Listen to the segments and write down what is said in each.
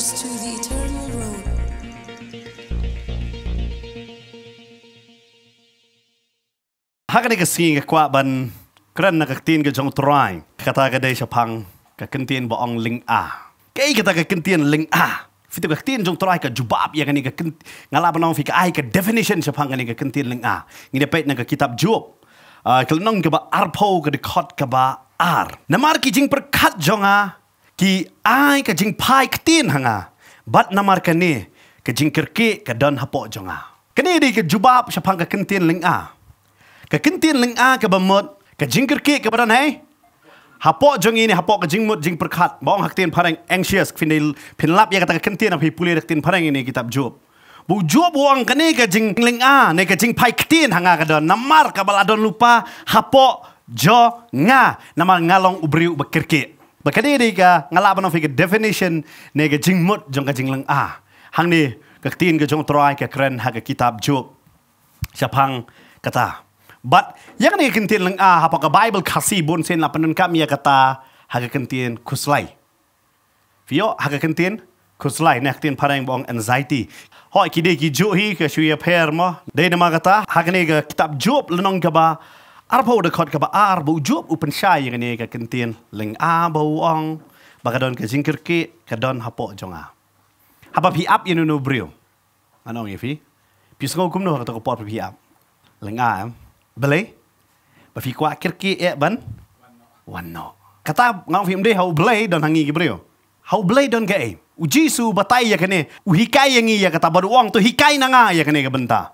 us to the eternal road. Hakanig kasi nga kwa ban kran nakaktin ka jong turay. Kataga day siya pang kakintin ba ang ling-a. Kay kataga kintin ling-a. Fito kaktin jong turay ka jubab ya kaniga ngalaban ang fika ay ka definition sa pang kaniga kintin ling-a. Nginapait na ka kitab jub. Uh, ah, Kalinong ka ba arpo ka dekot ka ba ar. Namar kijing perkat jong ha. ki ai ka jing pai ktin hanga bat namar ka ni ka jing kirki ka don hapo jonga kini di ka jubab sapang ka kentin ling a ka kentin ling a ka bamot ka jing kirki ka badan hai hapo jong ini hapo ka jing mut jing perkat bong haktin pareng anxious finil pinlap ya kata ka kentin api puli raktin pareng ini kitab jub bu jub wang kini ka jing ling a ne ka jing pai ktin hanga ka don namar ka baladon lupa hapo jo nga namal ngalong ubriu bekirkik. บัคดีดีกางลาบันฟิกเดฟนิชันนี่ก็จิงมุดจงกจิงลังอาหังนี่กักตีนก็จงตรอยกักเรนหากกิตาบจุกชพังกตาบัดยังนี่กันตีนลังอาหากับไบเบิลคาซีบุนเซนลับนันกามีกตาหากกันตีนคุสไลฟิโอหากกันตีนคุสไลเนกตีนพารังบองแอนไซตี้ฮอยคิดดีกิจุฮีก็ช่วยเพิร์มมะเดี๋ย้นมากตาฮักนี่ก็คิตับจูบลนองกับา Arpo de kot ka ba ar bu jup u pen shay ngani ka kentin leng a ba wong ba ka don ka jingkir ki ka don hapo jonga. Hapa pi up yinu no brio. Ano ngi fi? Pi sngo kum no ka to kopor pi up. Leng a bele ba fi kwa kir ki e ban wan no. Kata ngau fi mde hau bele don hangi ki brio. Hau bele don ga e. Eh? U jisu batai ya kene u hikai yangi ya kata ba wong to hikai na nga ya kene ka bentar.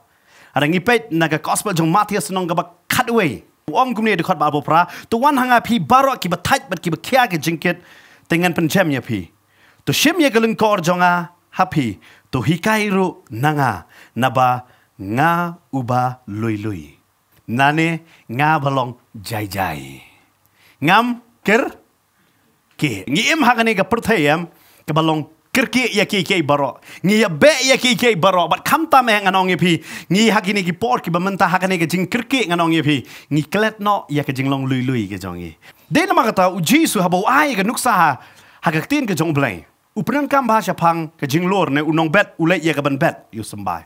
อะไรงี้เป็ดนักก็สปอร์จงมาที่สนองกับคัดเวยองคุณเนี่ยดูขอดบาบุพระตัววันหางาพี่บารอกีบัตไทยบัตกีบัตเคียกิจิงเกตแต่งันเป็นเชมเนี่ยพี่ตัวเชมเนี่ยกลุ่มคอร์จงอาฮับพี่ตัวฮิกายรุนังอานับางาอุบาลุยลุยนั่นเองงาบลองใจใจงามเกิร์เกงิมหากันนี่กับพุทธเยี่ยมกับบลอง kerki ya ki ki baro ngi ya be ya ki ki baro but kam ta me nganong pi ngi hakini ki por ki bamenta hakani ke jing kerki nganong pi ngi klet no ya ke jing long lui lui ke jong i de na makata u jisu habo ai ke nuksa ha hakak tin ke jong blai u pran kam bahasa pang ke jing lor ne unong bet u le ya ke ban bet yu sembai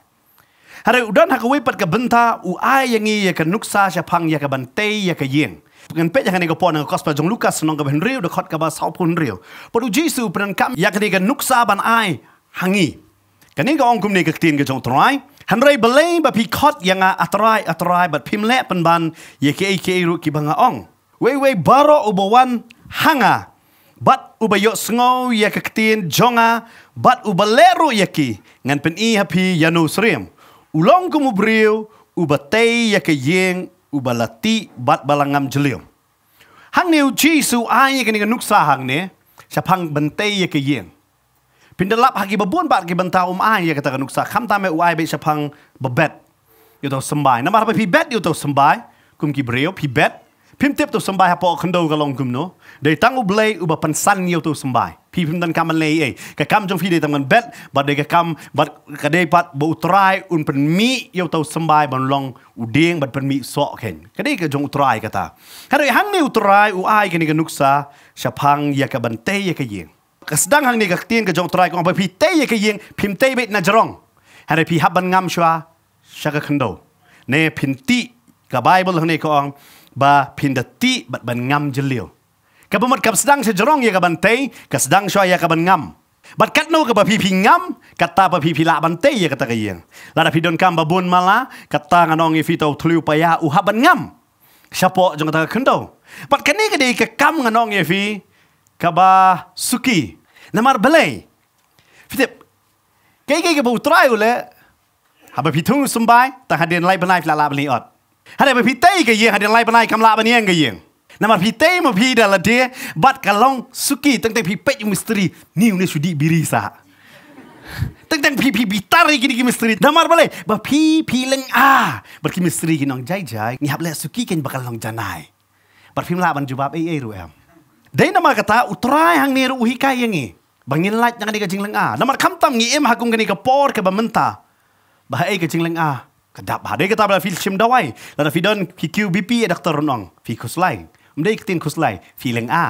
hare udan hakawi pat ke benta u ai yang ya ke nuksa sha pang ya ke ban te ya ke yeng pengen pet yang nega pon nega kos pa jong lukas nong ga ben riu de kot ka ba sau pun riu pon uji su penan kam yak nega nuksa ban ai hangi kan nega ong kum nega ketin ga jong trai han rei belai ba pi kot yang a atrai atrai bat pim le pen ban ye ke ke ru ki banga ong wei wei baro ubawan hanga bat ubayo sngo ye ke ketin jonga bat ubaleru ye ki ngan pen i hapi yanu srim ulong kum ubriu ubatei ye ke yeng ubalati bat balangam jelium. Hang niu Jesu ayi kini nuksa hang ni, siap hang bentai ye ke yen. Pindalap hagi babun bat ki bentau um ayi ya kata nuksa, kam tame u ayi be siap hang bebet. Yuto sembai, nama apa pi bet yuto sembai, kum ki breo pi bet. Pim tip tu sembai hapo kendo galong kum no. ดตั้งอุเลอุบะปันสันเยวตูสบายพี่พิมพ์ตันคำันเลยเอ้กะคำจงพี่ได้ทำกันเบ็ดบัดเดกะคำบัดกะเดปัดบุตรายอุนเป็นมีเยวตูสบายบันลองอุเดียงบัดเป็นมีสอเข็นกะเดกะจงอุตรายกะตาฮะเดฮันนี่อุตรายอุอายกันนี่กนุกซาชะพังยากะบันเตยกะเยียงกะสดังฮังนี่กะเตียงกะจงอุตรายกองไปพี่เตยกะเยียงพิมเตยเบ็ดนะจรองฮะเดพี่ฮับบันงามชัวชะกะคันโดเนพินติกะไบเบิลฮังนี่กองบาพินดติบัดบันงามจะเลียว kabumat kap sedang sa jerong ya kaban tay, ka sedang sya ya kaban ngam. Bat kat no ka ba pipi ngam, kata ba pipi la ban tay ya kata kaya. Lada pidon kam ba bun mala, kata nganong ifito tuliu paya uha ban ngam. Siapa jong kata kendo. Bat kani ka dey ka kam nganong ifi, ka ba suki. Namar belay. Fitip, kaya kaya ka ba utrai ule, haba pitung sumbay, tak hadin lay benay fila la ban liot. Hadin ba pitay kaya hadin lay benay kam la ban yang kaya na mar pite mo bi da la de bat kalong suki teng teng pi pe yung misteri ni ne sudi biri sa teng teng pi pi bi tari gini gini misteri na mar bale ba pi pi leng a bat ki misteri gini ong jai jai ni hab le suki ken bakal long janai par film la ban ju bab ei eh, ei eh, ru em dei na mar kata utrai hang ni ru hi kai yang ni bangin lai jang ni ka jing leng a na mar kam tam ni em hakung gini ka por ka ba menta ba ei eh, ka jing leng a Kedap hari kita bila film dawai. Lada fidon kikiu BP ya Dr. Renong. Fikus lain. มได้ติงคุสไลฟีเลงอา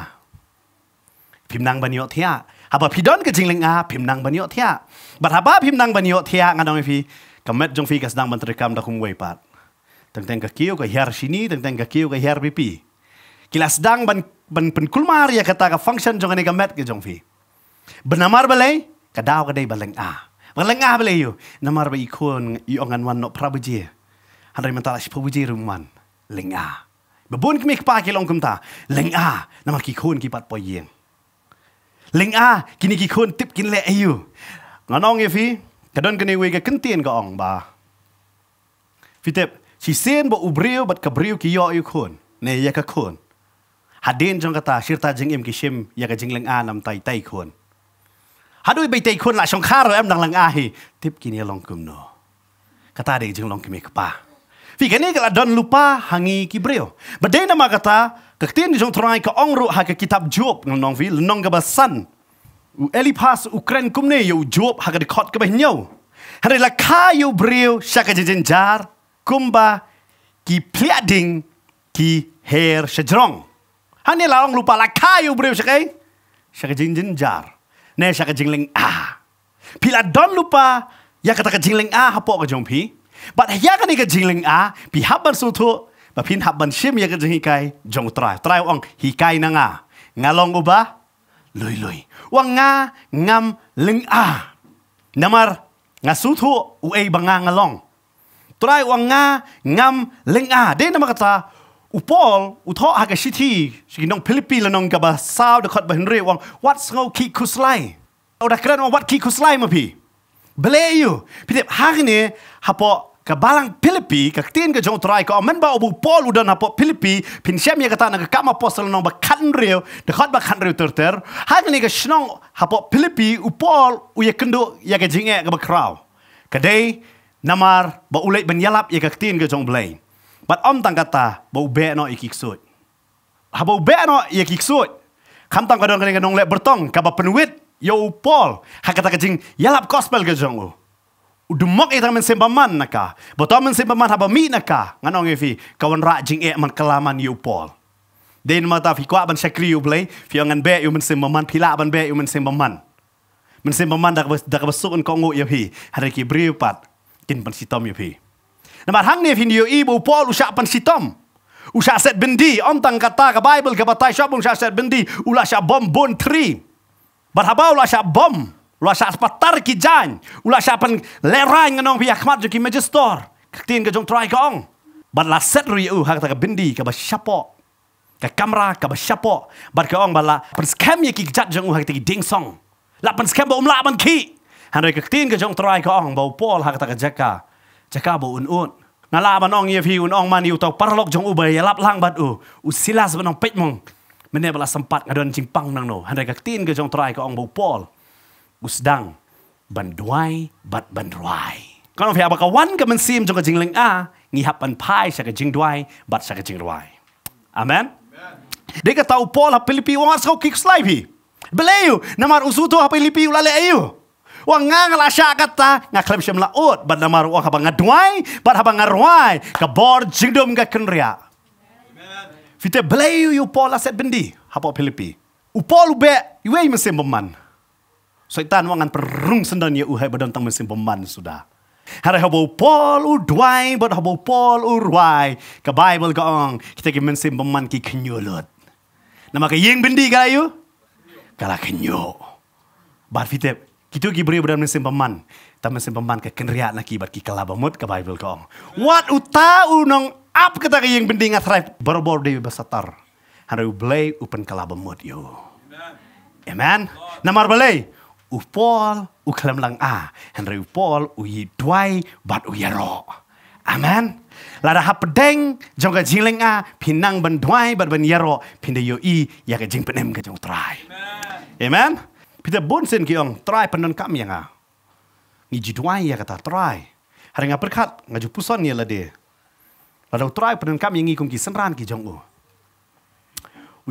พิมนางบันยอเทียฮับพิดอนก็จริงเลงอาพิมนางบันยอเทียบัดฮับพิมนางบันยอเทียงานดองฟีกัมเมจงฟีกสดังบันทริกามดักุมเวปัดตั้งแต่กักเกี่ยวกับเฮียร์ชินีตั้งแต่กักเกี่ยวกับเฮียร์บีพีกิลาสดังบันบันเป็นคุลมาริยาคตากับฟังก์ชันจงกันในกัมเมจก็จงฟีบันนามาร์เบลัยก็ดาวก็ได้บันเลงอาบันเลงอาเบลัยอยู่นามาร์เบอีคนอีองันวันนกพระบุญเจฮันเรียมันตลาดชิพระบุญเจรุ่มวันเลงอาบบุญกมิกปากิลองกุมตาเลงอา นามากิคนกิปัดปอยเยงเลงอา กินกิคนติบกินเละอยู่งานองเอฟี กระดอนกันในเวกกันเตียนก็องบาฟิเตปชิเซนบ่อุบริวบัดกับริวกิยออยู่คนเนียยะกะคนฮัดเดนจงกะตาชิรตาจิงเอ็มกิชิมยากะจิงเลงอานำไตไตคนฮัดด้วยไปไตคนละชงคาร์เอ็มดังเลงอาฮีติบกินยะลองกุมโนกะตาเดจิงลองกิมิกปา Fi kini kalau don lupa hangi kibrio. Berdaya nama kata, ketika disong terangai ke ongru ha ke kitab jawab nong fi, nong kebasan. U elipas ukren kumne yo Job ha ke dikot kebanyau. Hari la kayu brio syaka jenjar, kumba ki pliading ki her sejrong. Hani la ong lupa la kayu brio syaka syaka jenjar. Ne syaka jingling ah. Pila don lupa, ya kata ke ah, hapok ke jompi. But here can you jingling a ah, bi haban su tu ba pin haban shim ya kan jing kai jong try try ong hi kai na nga ah. ngalong uba loy loy wang nga ngam ling a ah. namar nga su tu u ei banga ngalong try wang nga ngam ling a de na makata u paul u tho aga shiti shi nong philippine nong ka ba sao de khot ba henry wang what so ki kuslai ora kran wang what ki kuslai mapi Beli you. Pidip, hari ni, hapok ka balang Pilipi, ka tin ka jong trai ka men ba obu Paul udah napo Pilipi, pin sem ye kata nak kama apostle nong ba kan rio, de khat ba kan rio ter ter. Hak ni ka shnong hapo Pilipi u Paul u ye kendo ye ka jinge ka ba kraw. Kadai namar ba ulai ben yalap ye ka tin ka jong blain. Bat om tang kata ba ube no ikik sut. Hapo ube no ye kik sut. Kam tang ka dong ka nong le bertong ka ba penuit. Yo Paul, hak kata kejing, yalap gospel ke jong lu. Udumok itu eh men sembaman naka. Boto men sembaman haba mi naka. Ngano ngi eh, fi kawan rajing e eh man kelaman yu pol. Den mata fi kwa ban sekri yu blai, fi ngan be yu men sembaman pila ban be yu men sembaman. Men sembaman dak bas dak basuk en kongo yu ya, fi. Hari ki bri pat kin pan sitom yu ya, fi. Na hang ne fi yu ibu pol usha pan sitom. Usha set bendi on tang kata ke bible ke batai shop usha set bendi ula sha bom bon tri. Bar ula sha bom. Ula sa aspatar ki jan. Ula sa pan lerang ngano biya khmat juki magistor. Ktin ka jong try ka ong. Bat la set ri u hak ta ka bindi ka ba shapo. Ka kamera ka ba shapo. Bat ka ong bala pan scam ki jat jong u hak ta ki ding song. La pan scam ba um la ban ki. Han ri ktin ka jong try ka ong ba u pol hak ta ka jaka. Jaka ba un un. Na la ban ong ye fi un ong man yu tau parlok jong u ba ya lap lang bat u. U silas ba nong pet mong. Mene bala sempat ngadon cing pang nang no. Han ri ktin ka jong try ka ong ba pol. gusdang ban duai bat ban ruai kan ofya baka wan ka man sim jong ka jingling a ngi hapan pai sa ka jing duai bat sa ka jing ruai amen de ka tau pol ha pilipi wa sa kick slide hi beleyo namar usuto ha pilipi ulale ayo wa ngang la sha kata nga klem shem la ot namar wa ka banga bat ha banga ruai ka bor jingdom ka kenria Fite beleyo yu pola set bendi hapo pilipi. Upolu be, iwe mesin beman. Syaitan wangan perung sendang ya uhai berdentang mesin beman sudah. Hara habau pol udwai, bad habau pol urwai. Ke Bible gaong, kita ke mesin beman ki kenyulut. Nama ke yang bendi kalayu? Kala kenyo. Bar fitep, kita ki beri berdentang mesin beman. Tak mesin beman ke kenriak naki bad ki kalabamut ke Bible gaong. Wat utau nong ap kata ke yang bendi ngatrai berbor di besatar. Hara u blay upen kalabamut yo. Amen. Namar balai u Paul u kelemlang a Henry u Paul u yi dwai bat u yero amen la ra hapdeng jong ga jingling a pinang ben dwai bat ben yero pin de yo i ya ga jing penem ga jong trai amen amen pita bon sen ki ong trai penon kam yang a ngi ji dwai ya kata trai hari nga perkat nga ju puson ni la de la ra trai penon kam yang ngi kum ki senran ki jong u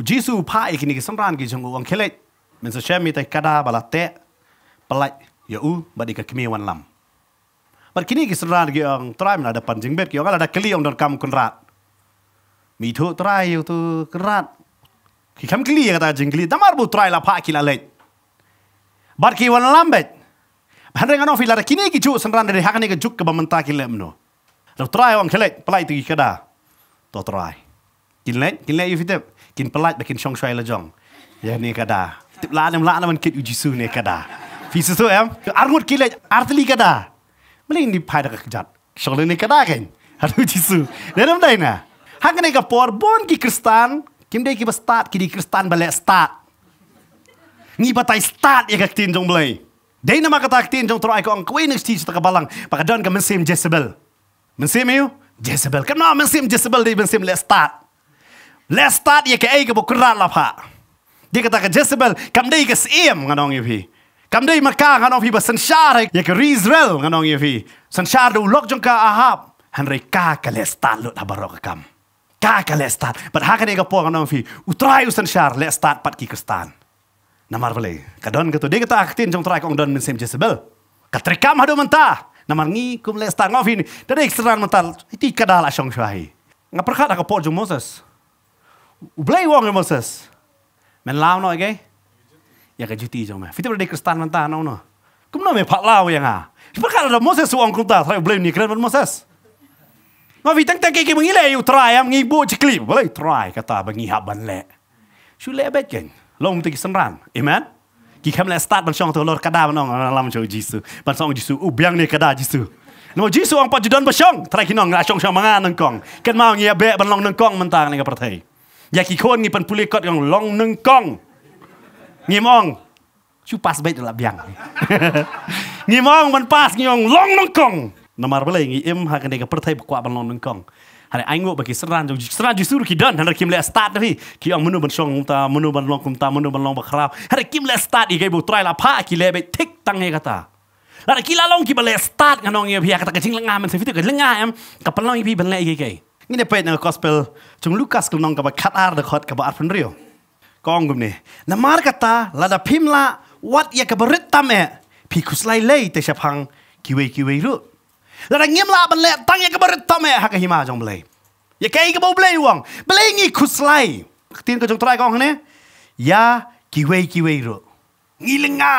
u jisu pa ikini ki senran ki jong u ong kelet men so chem mi ta kada bala te pelai ya u badi ka kemi wan lam bar kini ki sran ki ang trai na da panjing bet ki ang ada kli ang don kam kun rat mi thu trai yu tu krat ki kam kli ya ta jing kli damar bu trai la pa ki la lek bar ki wan lam bet ban reng ano filar kini ki chu sran dari hak ni ke juk ke bamenta ki lem no lo trai wan kelek pelai tu ki kada to trai kin lek kin lek yu fitep kin pelai bekin shong shwai la jong ya ni kada tip la nem la na man kit yu jisu ni kada fisso em argut kile artli kada mle indi payah nak kerja. shol ni kada ken haru jisu nerem dai na hak ne ka por bon ki kristan kim dei ki start ki di kristan balik start ni ba start ya ka tin jong blei dei na ma ka tak tin jong tro ai ko ang kwe ne sti ta don kau men sim jesebel you, sim yu jesebel ka no men sim jesebel start le start ya ka ai ka bo kra ha. dia kata ke Jezebel, kam dia ke siam dengan orang Yuhi. กำได้มาก้างานองพีบสัญชาติอยากรีสเรลงานองยีสัญชาติดูล็อกจงกาอาฮับฮันไรก้ากะเลสตันลุดอบารอกกรรมก้ากะเลสตันบัดฮักนี่ก็พวกงานองพีอุตรายุสัญชาติเลสตันปัดกิกสตันนามาร์เลยกระดอนกระตุ้ดีกตาอักตินจงตรายของดอนมินเซมเจสเบลกระตริกามฮัดมันตานามาร์งี้คุมเลสตันงอฟินเด็กสรานมันตาอิติกระดาลอาชงชวยงับประคัดอากาพอจุงมอสเซสอุเบลวงมอสเซสแมนลาวน่อยไง ya ka juti jong me eh. fita bra dik stan man ta no no kum no me pa lao yang a pa ka ra moses su ang kunta tra blue ni kren man moses ma vi tang tang ke ki mangi le yu try am ngi bu chi clip bla try ka ta bangi ha ban le shu le ba ken long te ki san ran amen ki kham le start ban song to lor ka da ban ong lam chou jisu ban song jisu u uh, biang ni ka da jisu no jisu ang pa judan ba song tra ki nong la song song manga nang kong ken ma ngi ba ban long nang kong man ta ngi ka pra thai Ya ki kon ni pan pulikot yang long nang kong ngimong chu pas bait la biang ngimong man pas ngiong long nong kong namar bale ngi im ha kan de ka pertai kwa ban long nong kong hari ai ngo bagi seran jo seran ju suru ki dan han rakim le start ni ki ang munu ban song ta munu ban long kum ta munu ban long ba khra hari kim le start i gai bu trai la pa ki le be tik tang he kata hari ki la long ki bale start ngan ngi bi ha kata ka jing lenga man se fitu ka lenga em ka palong bi ban le gai gai ngi ne pe na gospel chung lucas ka nong ka ba khatar da khot ka ba arfen rio กองกุมนี่นามาร์กตาลาดพิมละวัดยากบริตตามเอพี่คุสไลเลยแต่ฉพังกิเวกิเวรู้ลาดเงียมละบันเลตั้งยากบริตตามเอฮักหิมาจงเบลยยาแกก็บอบเบลยวังเบลยงี้คุสไลตีนก็จงตรายกองเนี่ยยากิเวกิเวรู้งี้ลงา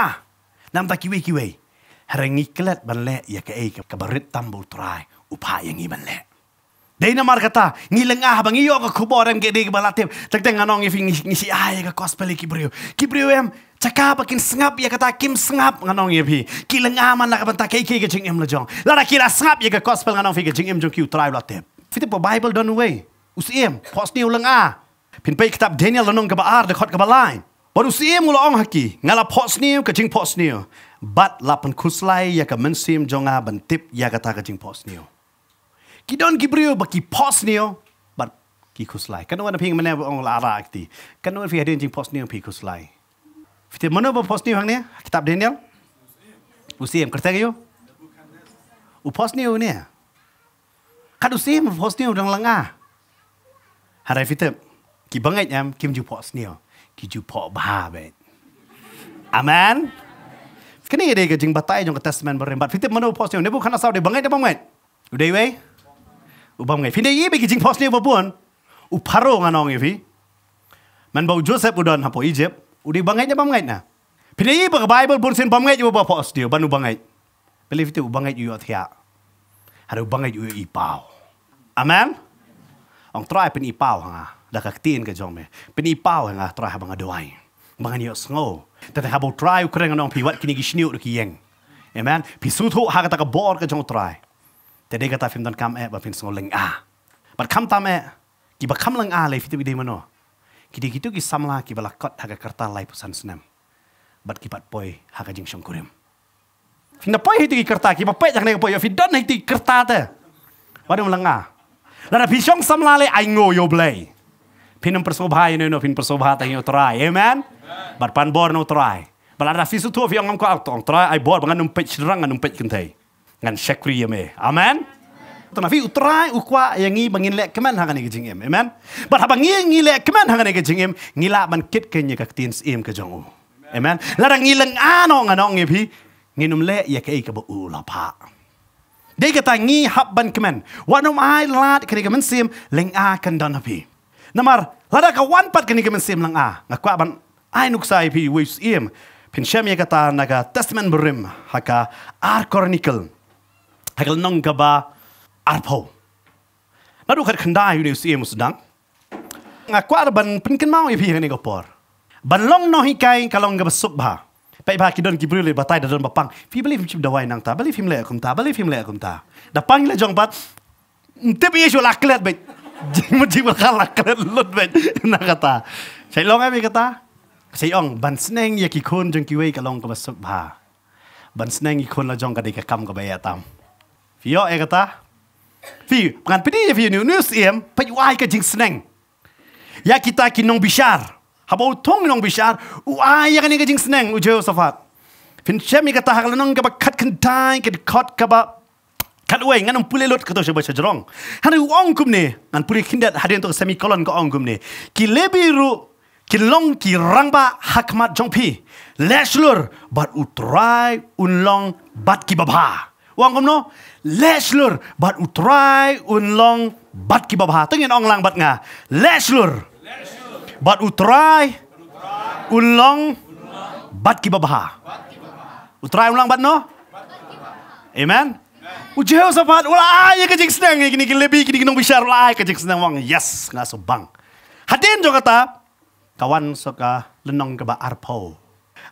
นำตากิเวกิเวเรงี้เกล็ดบันเลอยากยกกับบริตตามบุตราย อุปายงี้บันเล Dari nama kata, ni lengah bang, iyo ke kubur em gede ke balatim. Tak tengah nong ifing ngisi ay ke kospeli kibrio. Kibrio em, cakap akin sengap ya kata, kim sengap nganong ifi. Ki lengah man lah ke bantah keike ke jeng em lejong. Lah, Lada kira sengap ya ke kospel nganong fi ke jeng em jong kiu try balatim. Fitip po Bible don't away. Usi em, pos ni ulengah. Pin pay kitab Daniel lenong ke baar dekot ke balai. Baru usi em ula ong haki, ngala pos ni ke jeng pos ni. Bat lapan kuslay ya ke mensim jonga ah, bantip ya kata ke jeng pos niu. กิดอนกิบริโอบกิพอสเนียวบัดกิคุสไลกันวันพิงมันแนบองลารากตีกันวันฟีเดนจิงพอสเนียวพิคุสไลฟิเตมันเอาบพอสเนียวเนี่ยคิตับเดนเนียลอุซีมครั้งเดียวอุพอสเนียวเนี่ยคาดุซีมพอสเนียวดังลังอาฮารายฟิเตกิบังไงยามกิมจูพอสเนียวกิจูพอบาเบนอามันคันนี้เด็กจึงบัตรายจงกับเทสเมนต์บริมบัตรฟิเตมันเอาพอสเนียวเนบุคันนัสเอาเด็กบังไงจะบังไงอยู่ดีไหม ubah ngai finde ye bagi jing posni bapuan u paro nganong ifi man bau joseph udan hapo egypt udi bangai nya bangai na finde ye bagi bible pun sin bangai ju bapa os dia banu bangai believe tu bangai ju athia haru bangai ju ipau amen ang try pin ipau ha da ka tin ka jong me pin ipau ha try bang doai bang ni os ngo tete habo try ukrengan ong piwat kini gishniu ruki yeng amen pisutu ha ka ta ka bor ka jong try แต่เด็กก็ตาฟิมตันคำแอบบเป็นสงเลงอาบัดคำตามแอกี่บัดคำลังอาเลยฟิตวิดีมโนกี่ดีกี่ตุกี่ซัมลากี่บัดละกอดหากกระตาไลพุสันสนมบัดกี่บัดปอยหากจิงชงคุริมฟินดาปอยหิตุกี่กระตากี่บัดเป็ดจากในกระปอยฟิดดอนหิตุกี่กระตาเตะวันนี้มันลังอาแล้วถ้าพี่ชงซัมลาเลยไอโง่โยเบลพินนัมประสบหายเนี่ยโนพินประสบหายแต่ยังอุตรายเอเมนบัดปันบอร์นอุตรายบัดละถ้าฟิสุทัวฟิองงั้มก็เอาตองตรายไอบอร์บังงั้นนุ่มเป็ดชรังงั้นนุ่มเป็ดกันเทย์ ngan syakri yame. Amen. Tuna fi utrai ukwa yang ngi bangin lek keman hangan ni kejing em. Amen. Bar habang ngi ngi lek keman hangan ni kejing em, ngila man kit ke nyi kak tins em ke jong u. Amen. Lada ngi leng ano ngan ong ngi e pi, ngi num lek ya ke ike bu u la pa. Dei kata ngi hap ban keman. Wan um ai lat ke ni keman sim leng a kan don hapi. Namar, lada ka wan pat ke ni keman sim leng a. Ngakwa ban ai nuk sai e pi wis em. Pinshem ye kata naga testament berim haka ar chronicle hagal nong kaba arpo na du khar khanda yu ne sie musdang nga kwar ban pin kin mau ibi ne gopor ban long no hi kai kalong ga sub ba pai ba ki don ki brule ba tai da don ba pang fi believe chim da wai nang ta believe him le kum ta believe him le kum ta da pang le jong pat te bi yesu la klet be mu ji ba khala klet lut be na kata sai long ai kata sai ong ban sneng ye ki khun jong ki wei kalong ka ba sub ba ban sneng ki khun la jong ka dei ka kam ka ba ya tam ฟีเอกตาฟีปันปีนี้ฟีนิวนิวส์เอ็มไปวายกับจิงสเนงยากิตากินน้องบิชาร์ฮับเอาทงน้องบิชาร์อุอายกันนี่กับจิงสเนงอุเจอสฟัดฟินเชมีกตาหากลน้องกับคัดคันไดกับคัดกับคัดเวงงั้นองพุเลลดก็ต้องเชื่อเชื่อรองฮันรู้องคุมเน่งั้นพุเลขินเดฮันเรียนตัวเซมิคอลันก็องคุมเน่กิเลบิรูกิลองกิรังบะฮักมัดจงพีเลชลูร์บัดอุตรายอุนลองบัดกิบบาวังกุมเนาะ Leslur bat utrai unlong bat kibabaha. Tengin ong lang bat nga. Leslur. Bat utrai unlong bat kibabaha. Utrai unlong bat no? Amen. Ujeo sabat ulah ya kejik senang kini kini lebih kini kini bicara ulah kejik senang wang yes nggak sebang. Hadin jo kata kawan soka lenong keba arpo.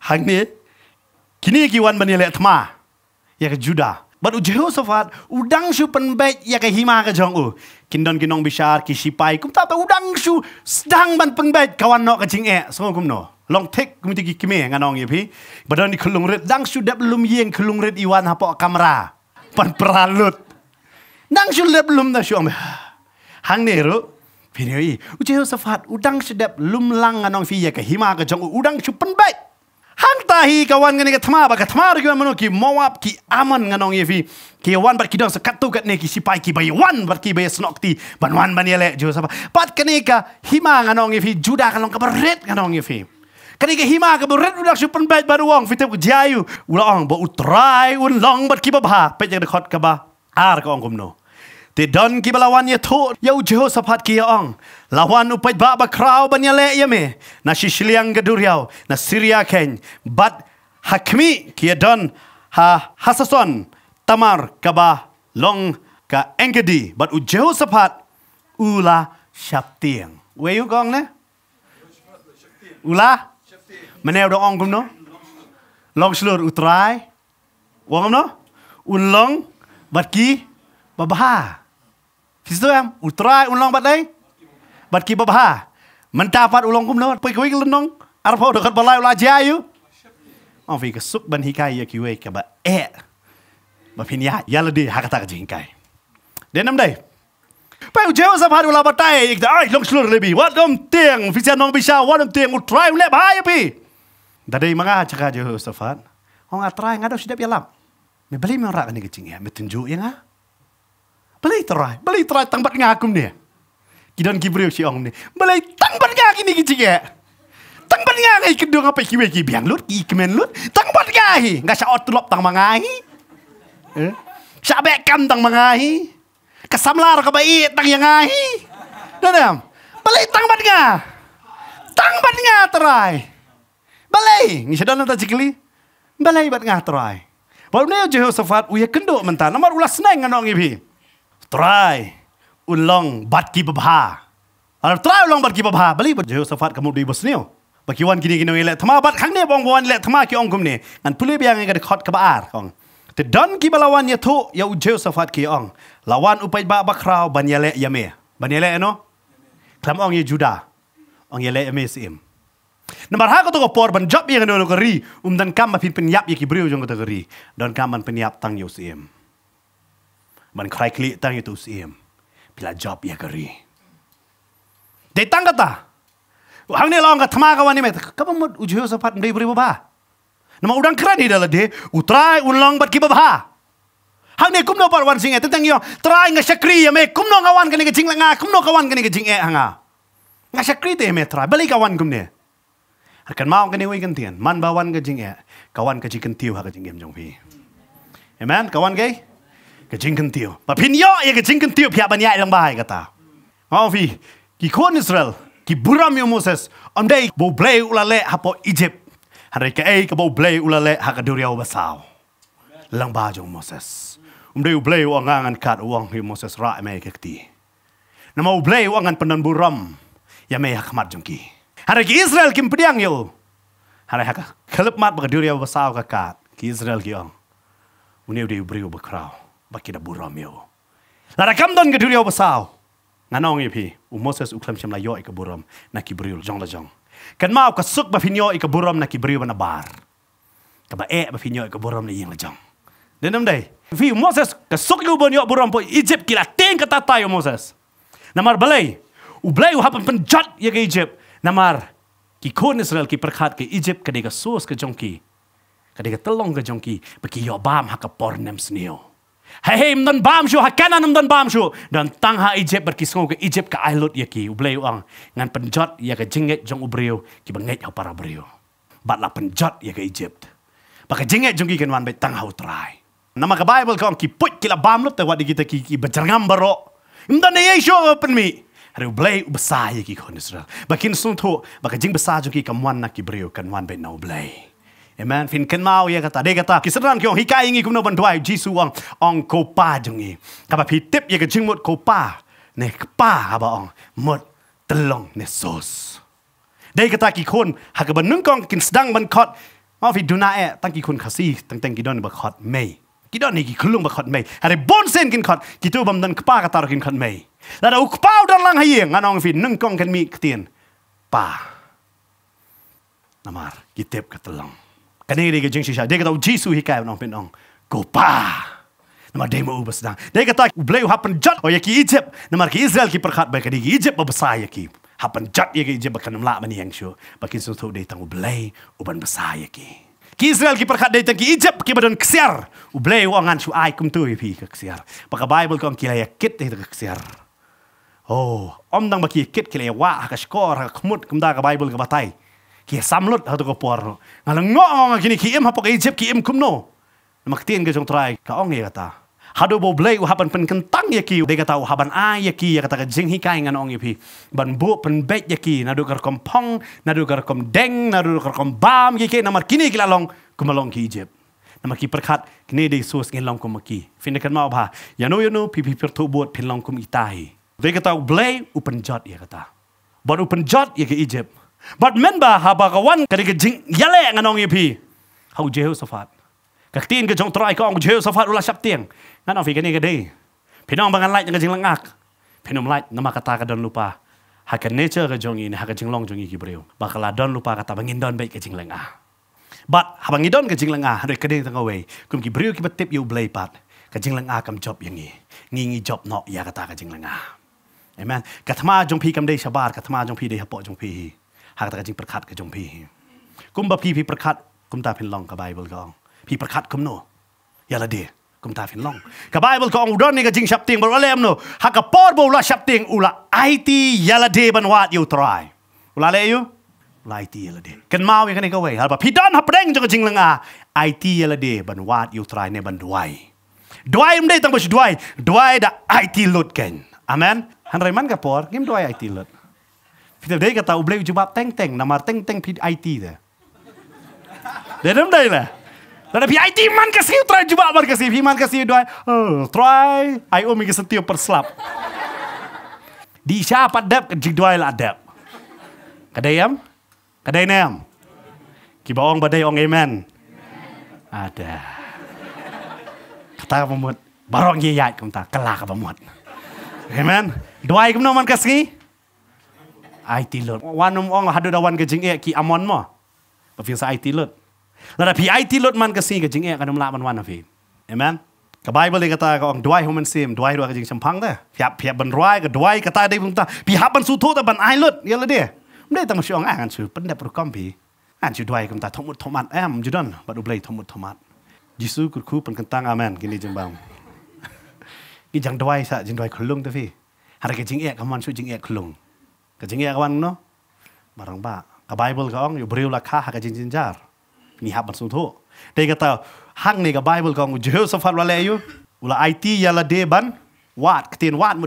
Hang ni kini kiwan menilai tema ya ke Juda But u Jehoshaphat, udang shu penbet ya ke hima ke jong u. Kindon kinong bisar ki sipai kum tata udang shu sedang ban penbet kawan no ke jing e. So kum no. Long tek kum tiki kime e, nganong ye pi. Badan di kelung red dang shu dap lum yeng kelung red iwan hapo kamera. Pan peralut. Dang shu dap lum na shu ambe. Hang ne ru. Pinoy, u Jehoshaphat udang shu dap lum lang nganong fi ya ke hima ke jong u. Udang shu penbet hang kawan ngene ke tama baka tama ke mano ki moap ki aman orang yevi ki wan bar ki dong sekat tu kat ne ki sipai ki bayi wan bar ki bayi snok ban wan ban yele jo sapa pat kene ka hima orang yevi juda kalong ka beret orang yevi kene ka hima ka beret udak supen bait baru orang fitu ku jayu ulang bo utrai un long bar ki ba pe jeng de khot ar ka ong kum no ติดอนกิบลาวันยทุยาวเจโฮสพัดกียองลาวันอุปยบะบะคราวบัญญเละยเมนาชิชลียงกระดูรยาวนาซิริยาเคนบัดฮักมีกียดอนฮาฮัสซอนตามารกบะลองกะเองกดีบัดอุเจโฮสพัดอูลาชับเตียงเวยุกองเนอุลามันแนวดองกุมเนาะลองสลดอุตรายวงกุมเนาะอุลลองบัดกีบะบ้า Si suam, utrai ulang bat lain. Bat ki babaha. Mendapat ulang kum lewat. Pergi kuih lenong. Arpo dekat balai ulang jaya yu. Oh, fi kesuk ban hikai ya kiwe ke ba e. Ba pin ya, ya ledi hakata ke jingkai. Dia nam day. Pai u jewa sabar ulang batai. Ikta, ay, long slur lebi. Wat dom tiang. Fisya nong bisa, wat dom tiang. Utrai ulang bahaya ya pi. Dari mga cakap je, Ustafat. Oh, ngatrai, ngadau sedap ya lap. Mereka beli merak ni kecing ya. Mereka tunjuk ya ngah. Balik terai, balik terai tempat dengan aku ni. Kidan kibriuk si orang ni. Balik tempat dengan aku ni kecik ya. Tempat dengan aku kedua apa kiwi ki biang lut, ki kemen lut. Tempat dengan aku. Nggak saya otlop tang mangai. Eh? Saya bekam tang mangai. Kesamlar ke bayi tang yang ahi. Dadam. Balik tempat dengan aku. Tempat dengan aku terai. Balik. Ini saya dah nak cikli. Balik tempat dengan aku terai. Walaupun dia Yosefat, uye kenduk mentah. Nomor ulas seneng dengan orang ibu try ulang bat ki babha. Ar ah, try ulang bat ki babha. Bali bat jeho safat kamu di bos niyo. Oh. Baki wan kini kini ngilek thama bat khang ne bong wan lek thama ki ong kum ne. Ngan puli biang ngay khot kabar kong. Te don ki balawan ya tu ya u jeho safat ki ong. Lawan upaj ba bakraw ban yale yame. Ban yale ano? Ya Klam ong ye ya juda. Ong yale yame si im. Nomor hak tu ko por ban job yang ngan dono kari. Um dan kam ma pin pin yap ye ya ki briu jong ko ta kari. Don kam ban pin yap tang yo si im. Man kai kli tang itu siem Pila job ya kari. De tang kata. Hang ni long lah kat thama ka wani met. Ka ba mut sepat so beri bapa Nama udang kra ni dala de. Utrai un long bat ki ba. Hang ni kumno par wan sing et eh, tang yo. Trai nga shakri ya me kumno ka wan kani ka jing nga ah, kumno ka wan kani ka jing e hanga. Ah. Nga shakri te eh, me tra. Bali ka kum ne. Akan mau kani wi kentian tian. Man ba wan ka jing e. Kawan ka jing kan tiu ha ka jing em jong pi. Amen. Kawan gay. Ka กจิงกันเตียวปะพินยอเอกจิงกันเตียวพยาบันยาเอลังบายกตาอ๋อฟีกี่คนอิสราเอลกี่บุรามิโมเสสอันใดบูเบลอุลาเลฮะปออียิปต์ฮันเรกเอกบูเบลอุลาเลฮะกัดูริอาบาซาวลังบาจงโมเสสอันใดบูเบลอุงางันคัดอุงฮิโมเสสรักเมย์กตีนั่นมาบูเบลอุงันปนันบุรามยาเมย์ฮักมัดจงกีฮันเรกอิสราเอลกิมปิยังยูฮันเรกเคลบมัดปะกัดูริอาบาซาวกักกัดกิอิสราเอลกิองอันใดบูเบลอุบักราวบักกินบุรอมิโอลาระกำดันกับดุริยอบสาวงานองอีพีอุโมเสสอุคลัมชิมลายอยกับบุรอมนักิบริลจองละจองกันมาวกับสุกบัฟิญโยอีกับบุรอมนักิบริลวันบาร์กับเอะบัฟิญโยอีกับบุรอมในยิงละจองเดินน้ำใดฟิอุโมเสสกับสุกยูบันโยบุรอมปุ่ยอียิปต์กิลาเต็งกับตาตายอุโมเสสนามาร์เบลัยอุเบลัยอุฮับเป็นปัญจัดยังกับอียิปต์นามาร์กิโคนิสเรลกิประคาดกับอียิปต์กันเด็กกับซูสกับจองกีกันเด็กกับตะลองกับจองกีไปกิโยบามหักกับปอร์เนมส์เนียว Hei, hei, mdon bam shu, hakana mdon bam shu. Dan tang ha Egypt berkisungu ke Egypt ke ailut ya ki, ublei uang. Ngan penjot ya ke jengit jong ubriu, ki bengit hau para briu. Bat la penjot ya ke Egypt. Baka jengit jong ikan wan bet tang hau try. Nama ke Bible kong ki put kila bam lut tewa digita ki ki bejerngam baro. Mdon na yeishu open mi. Hari ublei ubesah ya ki kong Israel. Bakin sun tu, baka jeng besah jong ki kamuan na ki briu, kan wan bet na ublei. Amen. Fin ken mau ya kata. Dia kata, kisaran kiong hikai ingi kumno bantuai jisu ong ong kopa jungi. Kapa pitip ya kecing mut kopa. Ne kepa haba ong. Mut telong ne sos. Dia kata ki kun, haka benung kong kin sedang bankot. Mau fi duna e, tang ki kun kasih, tang tang ki don bakot mei. Ki don ni ki kelung bakot mei. Hari bon sen kin kot, ki tu bam dan kepa kata rokin kot mei. Lada ukpau dan lang hayeng, ngan ong fi nung kong ken mi ketien. Pa. Namar, kitip ketelong. telong. ကနေ့လေးကချင်းရှိရှာဒေကတော့ဂျေဆုဟိကဲ့နော်ပင်နော်ကိုပါနမဒေမဥပစနာဒေကတဘလေဟပန်ဂျတ်အိုယကီအီဂျစ်နမခီအစ္စရယ်ကီပရခတ်ဘဲခဒီအီဂျစ်ဘပစာယကီဟပန်ဂျတ်ယကီအီဂျစ်ဘကနမလာမနီယန်ရှိုဘကင်းဆုသုဒေတံဘလေဥပန်ဘစာယကီကီအစ္စရယ်ကီပရခတ်ဒေတံကီအီဂျစ်ကီဘဒန်ခဆီယာဥဘလေဝငန်ရှူအိုင်ကွမ်တူယီဖီခဆီယာဘကဘိုင်ဘယ်ကွန်ကီလာယကစ်တေတခဆီယာအိုအွန်ဒန်ဘကီကစ်ကီလေဝါခရှ်ကောရခမှုတ်ကွမ်ဒါကဘိုင်ဘယ်ကဘတိုင် ki samlot ha to ko porno ngalo ngo ong ni ki em ha pok ejep ki em kumno maktien ge jong trai ka ong ye kata hado bo blay u haban pen kentang ye ki de kata u haban a ye ki ye kata ge jing hikai ngan ong ye pi ban bo pen bet ye ki na do kar kom pong na do kar kom deng na do kar kom bam ye ki na mar kini ki la long kumalong ki ejep na maki perkat kini de sus ngin long kom maki fin de kan ma ba ya no ye ya no pi pi per tu buat pin long kom itai de kata u blai u pen jot ye kata Baru penjat ya ke Egypt. But member haba kawan kari ke jing yale nganong ipi. Hau jeho safat. Kaktin ke jong trai kong jeho safat ulah syap tiang. Ngan ofi kani ke day. Pinong bangan light nga jing lengak. Pinong light nama kata ka don lupa. Haka nature ke jong ini haka jing long jong iki breo. Bakala lah don lupa kata bangin don baik ke jing lengak. But habang idon ke jing lengah, hari kedeng tengah wei, kum ki brio ki betip yu blei pat, ke jing lengah kam job yang ni, ngingi job nok ya kata ke jing lengah. Amen. Katama jong pi kam dei sabar, katama jong pi dei hapok jong pi hi. หากแต่กจิงประคัดกับจงพี่กุมบพี่พีประคัดกุมตาพินลองกับไบเบิลกองพีประคัดกุมโนยาละเดียกุมตาพินลองกับไบเบิลกองดอนนี่ก็จจิงชับเตียงบ่าเลมโนหากกับปอดบอกว่าชับเตียงอุละไอตียาละเดียบันวาดอยู่ตรายอุละเลยอยู่ลายตีละเดียกันมาวิ่งกันนี้ก็เว้ยฮับพีดอนฮับเร่งจงกระจิงลังอาไอตียละเดียบันวาดอยู่ตรายในบันดวยดวยมันได้ตั้งบ่ชดวยดวยดะไอตีลุดกันอเมนฮันไรมันกับปอดกิมดวยไอตีลุด Vì đấy kata tàu bleu chú teng teng, nama teng teng phi IT deh, Đấy đúng đây lah. Dan pi IT man kasih try juga man kasih pi man kasih doai. Oh, try o oh, mikir setiap perslap. Di siapa dap kejik doai lah dap. Kadai nem? Kiba ong badai ong amen. Ada. Kata pemut barong yayat kumta kelak pemut. Amen. doai ikum man kasih. IT load. Wan um ong lah, hadu da wan ke jing ki amon mo. Pa fi sa IT load. La da pi IT load man ke si ke jing e kanum la man wan afi. Amen. Ka Bible ke ta ka ong dwai human sim, dwai ro ke jing champang da. Pi pi ban roi ke dwai ka ta dei ta. Pi hab ban su thu da ban ai load. Ya la de. Mde ta mo shi ong ah, ang chu pen da pro kom pi. Ang chu dwai kum ta thomut thomat am ju don ba du play thomut thomat. Jisu ku ku pen kentang amen gini jing bang. Ki jang dwai sa jing dwai khulung ta fi. Har ke jing e ka man su jing e khulung ka ya wang no barang ba ka bible ka ong yu briu la kha ha ka jing jing hang ni ka bible ka ong joseph wa le yu ula it ya la de ban wat ktin wat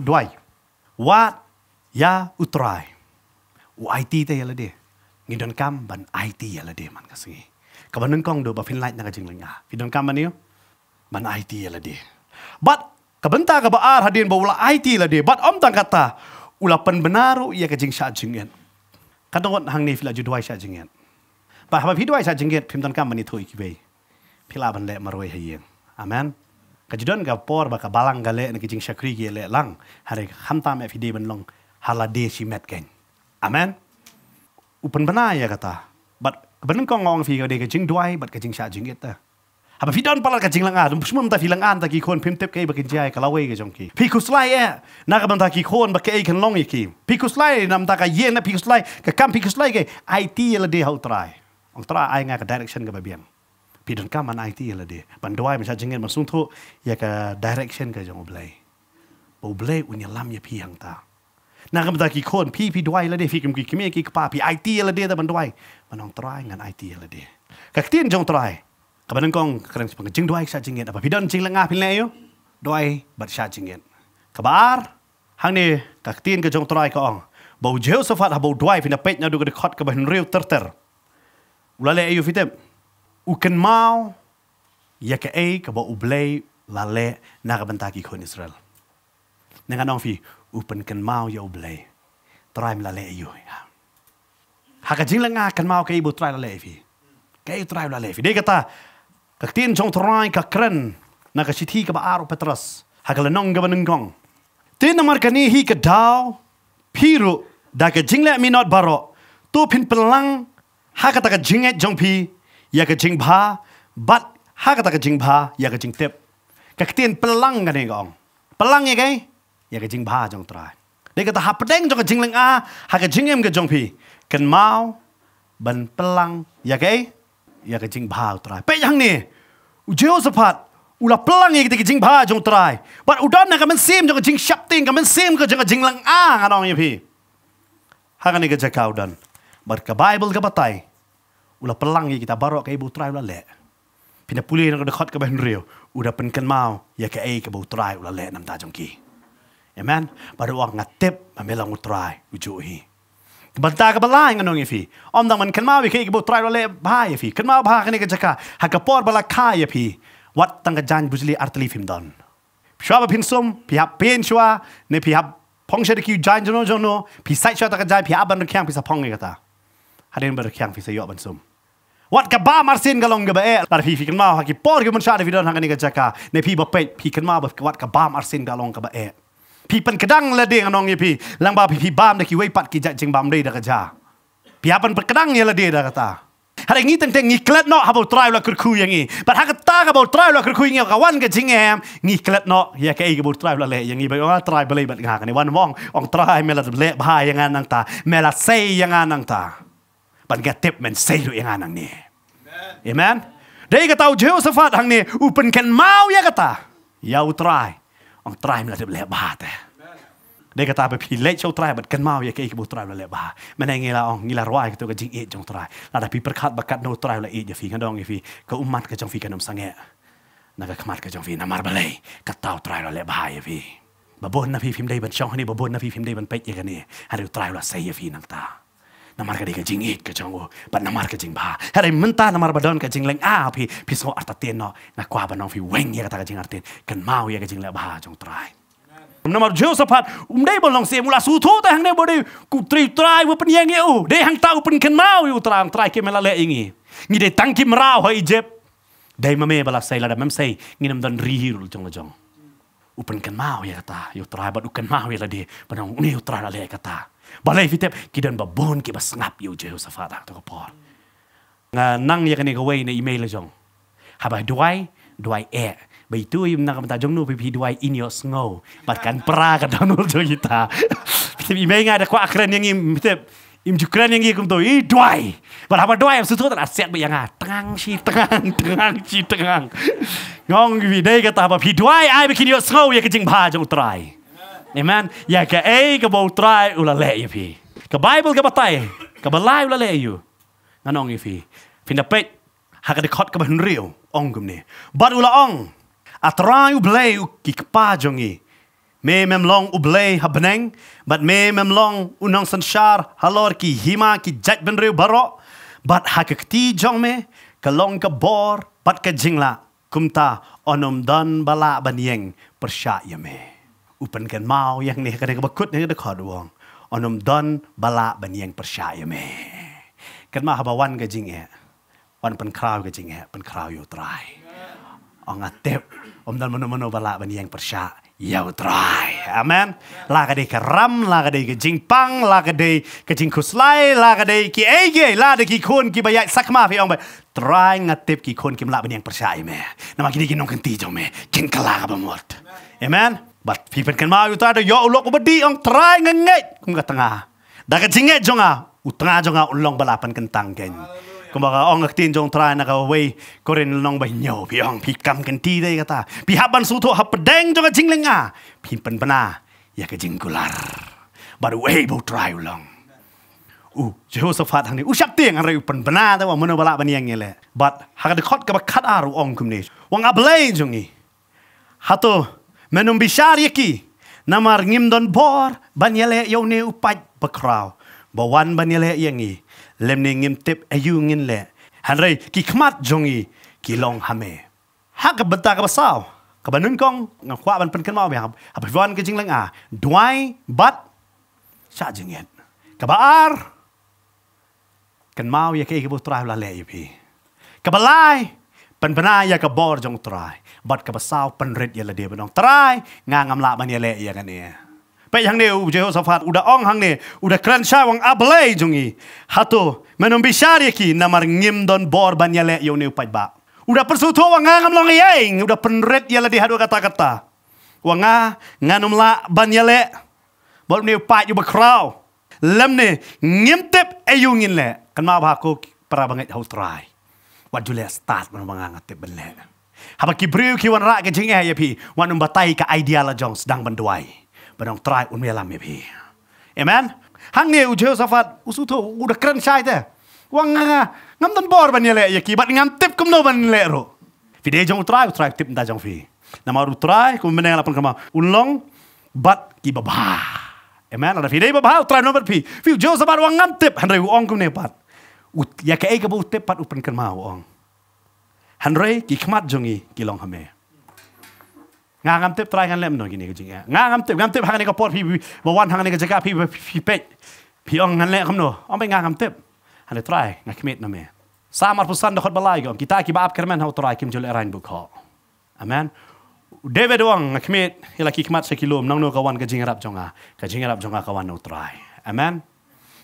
ya utrai u it te ya la kam ban it ya la de man ka sing ka ban nang kong do ba kam ban ban it ya la but Kabenta ka ba ar hadin ba ula But om tang kata, ulapan benar ia ke jing sha jing yan hang ni filaju dwai sha jing yan ba ha bi dwai sha jing yan pimtan kam ni thoi ki bei amen ka jidon ga por ba ka balang ga le ni jing sha kri lang hari ham ta me fide ban long si met gen amen upan benar ya kata but benen kong ngong fi ga de ke but ke jing sha ta อาพี่ดอนปลัดกันจริงลังอ่านผมมันตาฟีลังอ่านตะกี้คนพิมพ์เต็บเกยบกินใจกะเล่าเอกจงกีพี่คุสไลเอ้นากับมันตะกี้คนบกเอกันล่องอีกีพี่คุสไลนำตากะเย็นนะพี่คุสไลกะกัมพี่คุสไลเกไอทีละเดียวตรายองตราไอ้งากะดิเรกชันกับเบียนพี่ดอนกัมมันไอทีละเดียบันด้วยมันชาจริงเงินมันสุนทุอยากะดิเรกชันกับจงอุเบลอุเบลอุนยลัมยาพี่ยังตานากับมันตะกี้คนพี่พี่ด้วยละเดียพี่กิมกิคิเมกิกป้าพี่ไอทีละเดียแต่บันด้วยมันองตรายงานไอทีละเดียกะเตียนจงตราย Kapan nang kong kerang sepang kencing doai sa cingin. Apa bidon cing lengah pilih ayo doai bar sa cingin. Kabar hang ni kaktin ke jong terai kong. Bau jeo sefat habau lah, doai fina pet nyadu ke dekot ke bahan riu terter. Ulale ayo fitem. Ukan mau ya ke ay ke bau ublei lale na ke bentaki kon Israel. Nengan ong fi upen ken mau ya ublei. Terai melale ayo ya. Hakajing lengah ken mau ke ibu terai lale ayo fi. Kayu terai lale fi. Dia kata, Kak tin chong trai kak kren na ka chithi ka aro petras ha ka nong ga ban ngong. Tin na mar ka ni hi ka dao piru da ka jingle mi not baro to pin pelang ha ka ta ka jingle jong pi ya ka jing ba bat ha ka ta ka jing ba ya ka jing tep. Kak tin pelang ga ni ngong. Pelang ye kai ya ka jing ba jong trai. Dia kata hap deng jong ka jingleng a ha ka jingem ka jong pi ken mau ban pelang ya kai ya ke jing bau tra pe yang ni Jehoshaphat ula pelang yang kita jing ba jong try but udan na kamen sim jong jing shapting kamen sim ke jong jing lang a ah, ngarong kan yapi haga ni ke jaka udan but ke bible ke batai ula pelang yang kita baro ke ibu try ula le pina puli na dekat ke ben rio udah penken mau ya ke ai ke ibu try ula le nam ta jong ki amen but wa ngatep mamela ngutrai ujuhi. hi บันตากบลางนงฟีอมดมันขันมาวิเคราะห์บทไตรเลบายฟีขันมาบากนกจะกาหากปอร์บลาคายฟีวัดตังกจันบุจลีอัตลีฟิมดอนชัวบพินซุมพิฮับเพนชัวเนพิฮับพงเชดคิวจันจโนจโนพิไซชัวตะกจายพิอับันรคยงพิสะพงเกตาฮารินบรคยงพิสะยอบันซุมวัดกับบามาร์ซินกัลงกับเอลาฟีฟิขันมาหากปอร์กับมันชาดฟิดอนหากนกจะกาเนพิบเปพิขันมาบวัดกับบามาร์ซินกัลงกับเอพี่ปันกระดังละเดงน้องยี่พี่ลังบาพี่พี่บ้ามได้คิวไอ้ปัดกิจจริงบ้ามได้ดักจ้าพี่อาปันปันกระดังยี่ละเดดักตาฮะไรงี้ตั้งแต่งี้เกล็ดเนาะฮับเอาตรายละครคุยอย่างงี้ปัดฮักตากับเอาตรายละครคุยเงี้ยกับวันกับจริงแอมงี้เกล็ดเนาะอยากไอ้กับเอาตรายละเละอย่างงี้ไปว่าตรายไปเลยบัดงากันในวันว่ององตรายเมล็ดเละบ้าอย่างงานนังตาเมล็ดเซยอย่างงานนังตาปันแกเต็มเป็นเซยอยู่อย่างงานนังนี่เอเมนได้ก็ตาวเจ้าสฟัดทางนี้อุปนเคนเมาอย่างกตายาวตรายองตรายมันจะเละบาแต่ได้กระตาไปพีเละชาวตรายบัดกันมาอยากเอกบุตรายมันเละบาไม่ได้ไงละองนี่ละรวยก็ตัวกจิงเอจงตรายแล้วแต่พี่ประคัดบัะคัดโนตรายละเอียดอย่าฟีกันดองอย่าฟีก็อุ้มมัดก็จงฟีกันนุ้มสังเงะนั่ก็ขมัดก็จงฟีน้ำมันไบเลยก็เต่าตรายละเละบาอย่าฟีบ่บนนะพี่พิมได้บันช่องให้นี่บ่บนนะพี่พิมได้บันเป๊กอย่างนี้ให้ดูาตรายละใสียฟีนังตา na mar gading jing it eh, ka chang wo pa na mar ka jing ba hera menta na badon ka jing leng ah pi pi so arta tin no na kwa ba no fi weng ya ka ka jing artin kan mau ya ka jing le ba chong trai na mar jeo sa pat um dei bolong se mula su tho ta hang ne bodi ku tri trai wo pen ye u dei hang tau pen kan mau yu trang trai ke mela le ingi ni dei tang ki mra ho i jep dei ma me bala sai la da mem sai ngi nam don ri hirul chong jong upen kan mau ya ta yu trai ba du kan mau ya la dei pa ni u ne yu la le ka ta balay fitap kidan ba bon ki ba yo jeho safada to ko nang yang kani gawai na email jong haba duai duai e ba itu yang nak kamta jong nu pipi duai in your snow bat kan pra ka download jong ita fitep email nga da kwa akren yang im fitap im jukran yang ikum to i duai ha ba apa duai am sutu tra set ba yang ah, tengang si tengang tengang si tengang ngong vi dai kata haba pi duai ai bikin your snow ya kencing bah jong trai Amen. Ya ke A ke bau try ulah le ye fi. Ke Bible ke batai. Ke belai ulah le you. Nganong ye fi. Fin da pet. Haka de kot ke bahan riu. Ong gum ni. Bad ulah ong. Atrang u belai u ki kepajong ye. Me mem long u belai ha me mem long u nang Halor ha ki hima ki jat ben riu baro. Bad haka keti jong me. Ke long ke bor. Bad ke jingla. Kumta onom dan bala banyeng. Persyak ye meh. อุปนกันเมาอย่างนี้กันบกุดนี้ก็ขอดวงอนุมดอนบลาบันยังประชายเมกันมาฮับวันก็จริงเหวันเป็นคราวก็จริงเหเป็นคราวอยู่ตรายองอาเต็บอมดันมโนมโนบลาบันยังประชายาวตรายอเมนลากระดีกรัมลากระดีกจิงปังลากระดีกจิงคุสไลลากระดีกเอเยลากระดีกคนกีบายสักมาพี่องไปตรายงัดเต็บกี่คนกิมลาบันยังประชายเมนมากินดีกินนองกันตีจอมเมกินกลากับมดอเมน but people can mau to ada yo ulok bedi ang try ngengek kung ka tengah dagat jingek jonga utengah jonga ulong balapan kentang gen kung baka ang aktin jong try na kaway ko rin ulong ba nyo piyong pikam kenti day kata pihaban suto hapedeng jonga jingleng ah pimpin pana ya ke jingkular baru way bo try ulong u Jehoshaphat hang ni u syakti ang rayu pen bena ta wa mono balak baniang ngele but hakad khot ka khat aru ong kum ni wang ablay jong ni hato Men om bishari ki, namar ngim don bor, ban yale yau ne upaj bekraw. Bawan ban yale yangi, lem ne ngim tip ayu ngin le. Hanrei, ki kemat jongi, ki long hame. Hak kebenta kebesaw, kebenun kong, ngakwa ban penken mau biang, apa hivuan kejing leng a, duai, bat, sya jingit. Kebaar, ken mau ya ke ikibu terah lalai ibi. Kebelai, kebelai, ពិនបណាយកបរចងត្រៃបាត់កបសោពិនរិតយាលាឌីបងត្រៃងាងអំឡាបានយាលេយ៉ាងនេះពេលហងនេះយេហូសាផាតឧដអងហងនេះឧដក្រាន់ឆាវងអបឡេជុងីហាតូមិនអំបិសារីគីណមរងឹមដនបរបានយាលេយោនេះបាច់បាឧដប្រសូទោវងាងអំឡងយេងឧដពិនរិតយាលាឌីហាដូកតាកតាវងាងានអំឡាបានយាលេបលនេះបាច់យុបក្រោលឹមនេះងឹមតិបអាយុងិនលេកណមបាកូប្របងិតហោត្រៃ wan julia start mano mangang at belen. Haba ki brew ki wan ra ke jinge ye pi, wan um batai ka idea la jong sedang benduai. Benong try un melam ye pi. Amen. Hang ni u Josafat usu tu udah keren sai te. Wang nga ngam ton bor ban ye le ye ki bat ngam tip kum no ban le ro. Fi de jong try try tip nda jong fi. Nama ru try kum meneng lapan kama. Un long bat ki babah. Amen. Ada fi de babah try no ber pi. Fi Josafat wang ngam tip hanre u ong kum ne pat ya ke ega bo te pat upen kan ma ong han rei ki khmat jongi ki long hame nga ngam te trai kan lem no gini gi ya. nga ngam te ngam te hangane ka por pi bo wan hangane ka jaka pi pi pe pi ong han le kham no ong be nga ngam te han le trai na khmet na me samar pu san da khot balai gi ta ki ba ap kermen ha trai kim jol e rain bu kho amen david ong na khmet hila ki khmat se ki lom nang no ka wan ka jingarap jonga ka jingarap jonga ka wan no trai amen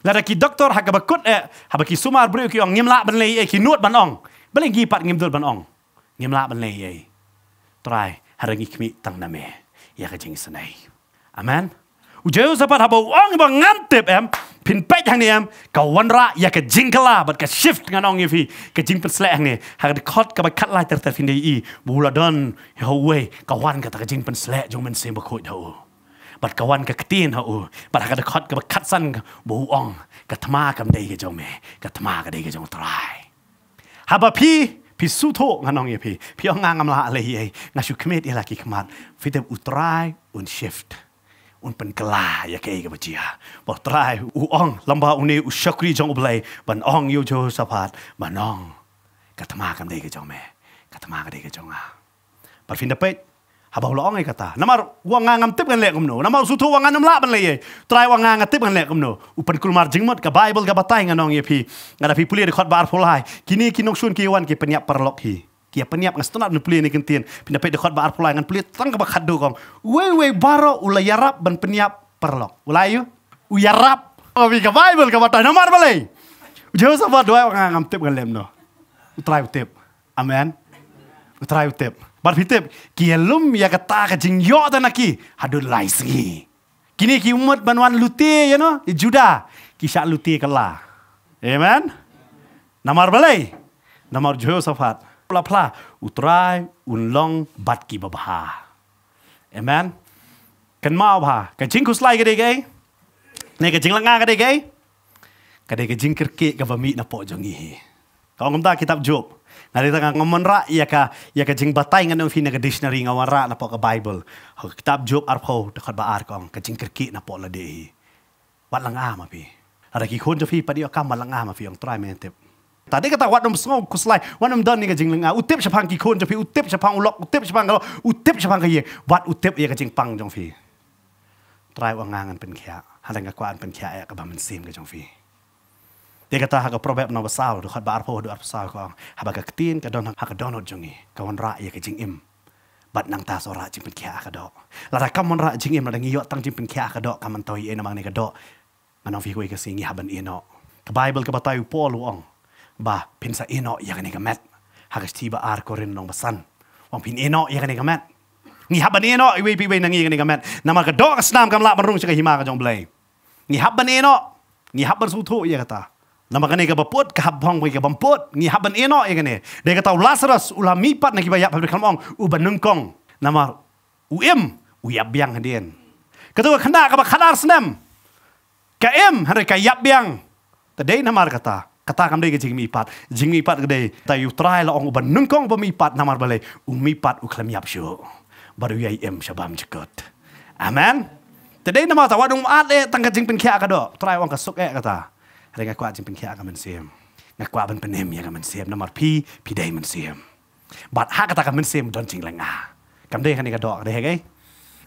la da ki doctor ha ka ba kut e eh, ha ba ki sumar bru ki ong ngim la ban le e eh, ki nuot ban ong ba le gi pat ngim dul ban ong ngim la ban le e eh. try ha ra gi kmi tang na me ya ka jing sa nei amen u jeu sa pat ha ba ong ba ngam tep em pin pet hang ni em ka wan ra ya ka jing kala ba ka shift ngan ong ifi ka jing pat sle hang ni ha ka kot ka ba kat la ter ter fin dei i bu la don ho we ka wan ka ta ka jing pat sle jo men sem ba ko do บัดกวันกับตีนเขาอูบัดกระคอดกับคัดสั้นบูอ่องกัรมากับเดกับจงเมกัรมากับเดยกับจงตรายฮับพี่พี่สู้โทงานองเยพี่พี่อองงางำลาอะไรยัยงาชุกเมดเอลากิขมัดฟิเตอุตรายอุนเชฟต์อุนเป็นกลาอยากเอกับเจียบอกตรายอูอ่องลำบาอุนีอุชักรีจงอุบเลยบันอ่องยูโจสะพาดบันอ่องกัตมากับใดกับจงเมกัตมากับใดยกับจงอาบัดฟินเดเป็ดฮับเอาล้อไงกตานมาวางงานงติบกันเล็กุมโนนมาสุทวังงานนุ่มละบันเลยตรายวางงานงติบกันเล็กุมโนอุปนิกรมาร์จิงมดกับไบเบิลกับบัตไงน้องเยพีงานพี่ปุ่ยได้คอดบาร์พลายกินี่กินนกชุนกี่วันกี่ปัญญาปรลอกฮีกี่ปัญญาเงาสตนาดนุเปี่ยในกินเตียนพินาเปิดคอดบาร์พลายงานเปี่ยตั้งกับขัดดูกองเว่ยเว่ยบาร์อุลายรับบันปัญญาปรลอกอุลายอุยรับเอาไปกับไบเบิลกับบัตไงนมาบันเลยเจ้าสบัดด้วยวังงานติบกันเลยกุมโนอุตรายอุติบอเมนอุตรายอุติบ Pada fitip, kielum ya kata kajing yo tanaki hadul lai segi. Kini ki umat banuan luti, you know, di juda, kisah luti kela. Amen. Namar balai, namar joyo safat. Pla pla, utrai unlong bat ki babaha. Amen. Ken mau bah, kajing kuslay gede gay. Eh? Nih kajing langa gede gay. Eh? Kadai kajing kerkik kabamit napok jongi. Kau ngomta kitab Job. นาฬิกาของมันระยากะยากะจิงบัตไงนฟินกับดิชนารีงวันระนับปกับไบเบิลหกตับจบอาร์พอดขัดบาอาร์กองกับจิงกรกีนับปอละเดีวัดลังอามาพี่อะไรกี่คนจะฟีปะดิอกรมวัดลังอามาพี่ของตรายเมนเทปแต่เด็กก็ตาวัดนมสงบคุสไลวันนมดันนี่ก็จิงลังอ่ะอุตเทปชพังกี่คนจะฟี่อุตเทปชพังอุลกอุตเทปชพังก็อุตเทปชพังก็เยี่วัดอุตเทปเยี่ยกจิงปังจงฟีตรายว่างานเป็นแค่ฮันแต่งกวาดเป็นแค่กับบัมเปนซีมกจงฟี Dia kata haga proverb no besar do khat barpo do ar besar ko haba ka ketin ka don ha ka donot jungi kawan ra ya ke jing im bat nang ta so ra jing pen kia ka do la ra kamon ra jing im la ngi yo tang jing pen kia ka do kamon toy e namang ne ka do manong fi ko ke singi haban ino ka bible ka batai paul wo ang ba pin sa ino ya ka ne ka mat haga sti ba ar ko rin nong besan wang pin ino ya ka ne ka mat ngi haban ino i wi pi wi nang ngi ka ne ka mat namang ka do ka snam kam la marung sa ka hima ka jong blai ngi haban ino ngi habar su tho ya kata ta Nama kene ke baput, ke habang ke bamput, ni haban eno ya kene. Dia kata Lazarus ulah mipat nak bayak pabrik kalmong, u banengkong. Nama UM, u yabyang hadien. Ketua kena ke bakadar senem. Ke M, hari ke yabyang. Tadi nama kata, kata kam dei ke jing mipat, jing mipat ke dei. Ta yu trai la ong u banengkong ba mipat, nama bale, u mipat u klem yap syo. Baru ya M, syabam cekot. Amen. Tadi nama tawadung ade tangka jing pinkia kado, trai ong kasuk e kata. แต่งกว่าจึงเป็นแค่กามันเสียมงกว่ามันเป็นเมียกามันเสียมน้ำมันพี่พี่ได้มันเสียมบัดหากตะกามันเสียมโดนจริงแรงอากำเด้งแขนาดกระดอกได้ไง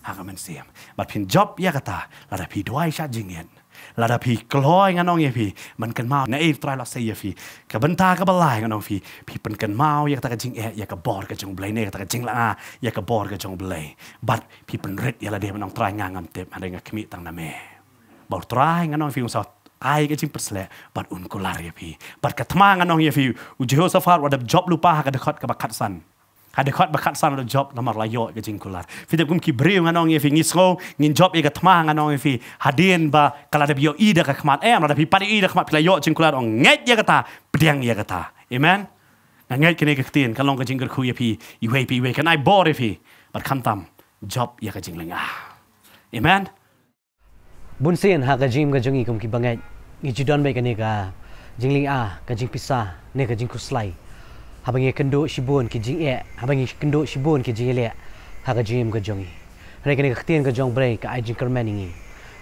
หากามันเสียมบัดพินจบยากตะลาดพี่ด้วยชาจริงเงี้ยลาดพี่กลอยงั้นน้องเงี้ยพี่ มันกันเมาในอีตรายลักเซียพี่กับบรรทากับบลายงั้นน้องพี่พี่เป็นกันเมาอยากตะกัะจริงแอะอยากกระบอร์กับจงเบลในกระตากัะจริงละอาอยากกระบอร์กับจงเบลยบัดพี่เป็นฤทธิ์ยาละเดียมันน้องตรายงานงามเต็มอะไรเงี้ยขมิตังนาเมบอกตรายงั้นน้องพี่ของสด ai ke jing persle bat un kolar ye pi bat ka thma ngan ong ye pi u jeho safar wa dab job lupa ha ka dekhot ka bakat san ka ha dekhot bakat san wa job namar la yo ke jing kolar fi de kum ki bre ngan ong ye pi ngi sro ngin job ye ka thma ngan ong ye pi hadien ba kala de yo ida ka khmat em eh, rada pi pari ida khmat pi la yo jing kolar ong ngej ye kata pdiang ye kata amen ngan ngej ke ne ke tin ka long ke jing ker khu ye pi i we pi we kan ai bor ye pi bat kham tam job ye ka jing lenga ah. amen bunsin ha ka jim ka jungi kum ki bangai ngi ji mai ka jingling a kajing jing pisa ne ka jing kuslai ha bangi kendo shibun ki jing e ha bangi kendo shibun ki jing le ha ka jim ka jungi khtien ka ne ka tien jong brei ai jing kermani ngi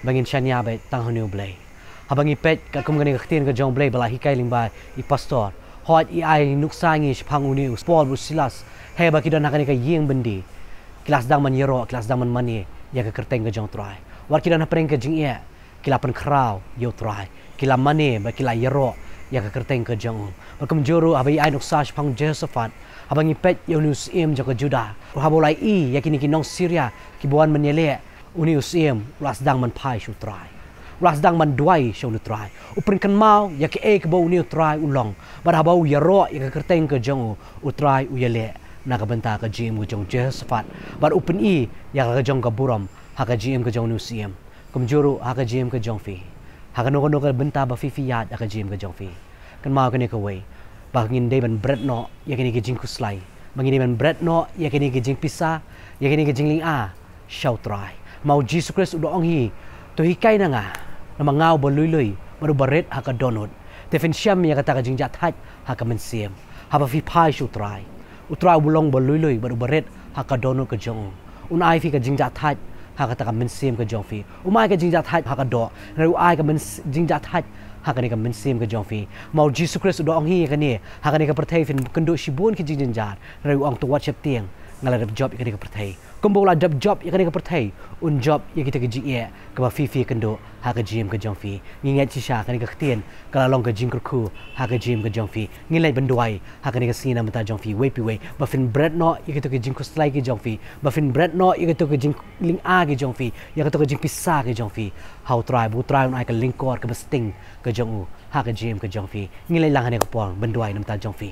bangin shan ya bai tang hanu blei ha bangi pet ka kum ka ne ka tien jong blei bala hi kai ling ba i pastor hot i ai nuksang ngi shpang uni spol bu silas he ba ki don ha ka yeng bendi kelas dang man yero kelas dang man mani ya ka kerteng ka jong trai วัดกิลานเพรงกจิงเอกิลาเป็นคราวยูทรายกิลามันเน่ไปกิลาเยโรยากกระเตงกจังอุมบักมจูรูอาบัยไอนุซาชพังเจสฟัดอาบังยิเป็ดยูนิสเอมจากจูดาอุฮาบูไลอียากินิกินองซีเรียกิบวนมันเยเลอุนิสเอมรัสดังมันพายชูทรายรัสดังมันด้วยชูนุทรายอุปรินคันมาวยากเอกบอุนิทรายอุลองบัดฮาบูเยโรยากกระเตงกจังอุอุทรายอุเยเลนักบันตากจิมกจงเจสฟัดบัดอุปนีอยากกจงกบุรม haka GM ka jong nusiem kum juru haka GM ka jong fi haka no no ka benta ba fifi yat haka GM ka jong fi kan ma ka ne ka we ba ngin de ban bret no ya ka ne ka jing ku slai ba ngin de ban bret no ya ka ne ka jing pisa ya ka ne ka jing ling a shau try mau jesus christ u do hi to hi kai na nga na ma ngau ba lui lui ba ru baret haka donot te fin sham ya ka ta jing jat hat haka men siem ha fi pai shu try u try bulong ba lui lui ba ru baret haka donot ka jong un ai fi ka jing jat hat หากตะกันมันเสียมกับจงฟีอุมากบจิงจัดทัหากดอรือายก็มันจิงจัดทัหากนี่ก็มันเสียมกับจงฟีมาจิสุคริสต์ดองฮีกันนี่หากนี่ก็ประเทศฟินกันดูชิบุนกิจิงจัดหรือองตัวเชปเตียงงานระดับจอบกีนนี่ก็ประเทศ kumpulan job-job yang kena kepertai un job yang kita kerja ia ke bawah fifi kendo Ha ke jim ke jongfi ngingat cisha kena kekhtian kalau long ke jim kerku hak ke jim ke jongfi ngilai benduai hak kena kesina mentah jongfi way pi way bafin bread no yang kita kerja ku selai ke jongfi bafin bread no yang kita kerja ling a ke jongfi yang kita kerja pisa ke jongfi How try bu try un ke lingkor ke besting ke jongu hak ke jim ke jongfi ngilai langhane ke pol benduai mentah jongfi